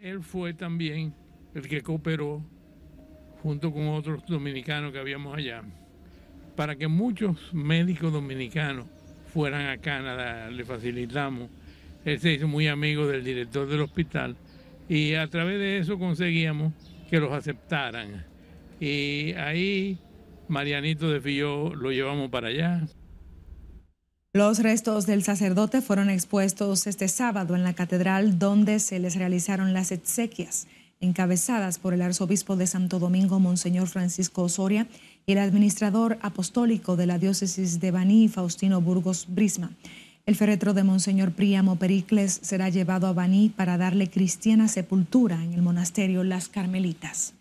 Él fue también el que cooperó junto con otros dominicanos que habíamos allá para que muchos médicos dominicanos fueran a Canadá, le facilitamos. Él se hizo muy amigo del director del hospital y a través de eso conseguíamos que los aceptaran. Y ahí Marianito de Filló lo llevamos para allá. Los restos del sacerdote fueron expuestos este sábado en la catedral donde se les realizaron las exequias encabezadas por el arzobispo de Santo Domingo, Monseñor Francisco Osoria, y el administrador apostólico de la diócesis de Baní, Faustino Burgos Brisma. El féretro de Monseñor Príamo Pericles será llevado a Baní para darle cristiana sepultura en el monasterio Las Carmelitas.